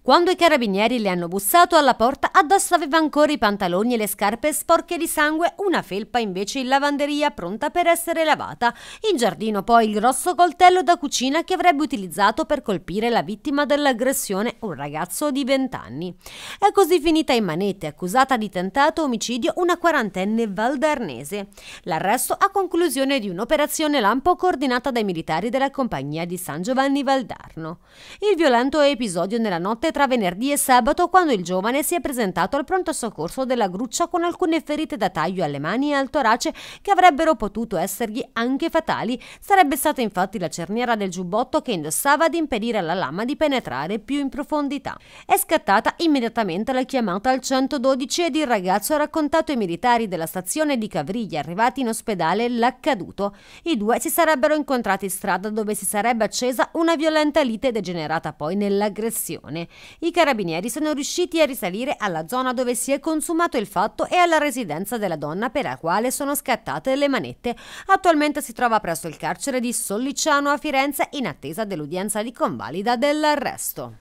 Quando i carabinieri le hanno bussato alla porta, addosso aveva ancora i pantaloni e le scarpe sporche di sangue, una felpa invece in lavanderia pronta per essere lavata. In giardino poi il grosso coltello da cucina che avrebbe utilizzato per colpire la vittima dell'aggressione, un ragazzo di 20 anni. È così finita in manette, accusata di tentato omicidio, una quarantenne valdarnese. L'arresto a conclusione di un'operazione lampo coordinata dai militari della compagnia di San Giovanni Valdarno. Il violento episodio nella notte notte tra venerdì e sabato quando il giovane si è presentato al pronto soccorso della Gruccia con alcune ferite da taglio alle mani e al torace che avrebbero potuto essergli anche fatali. Sarebbe stata infatti la cerniera del giubbotto che indossava ad impedire alla lama di penetrare più in profondità. È scattata immediatamente la chiamata al 112 ed il ragazzo ha raccontato ai militari della stazione di Cavriglia arrivati in ospedale l'accaduto. I due si sarebbero incontrati in strada dove si sarebbe accesa una violenta lite degenerata poi nell'aggressione. I carabinieri sono riusciti a risalire alla zona dove si è consumato il fatto e alla residenza della donna per la quale sono scattate le manette. Attualmente si trova presso il carcere di Solliciano a Firenze in attesa dell'udienza di convalida dell'arresto.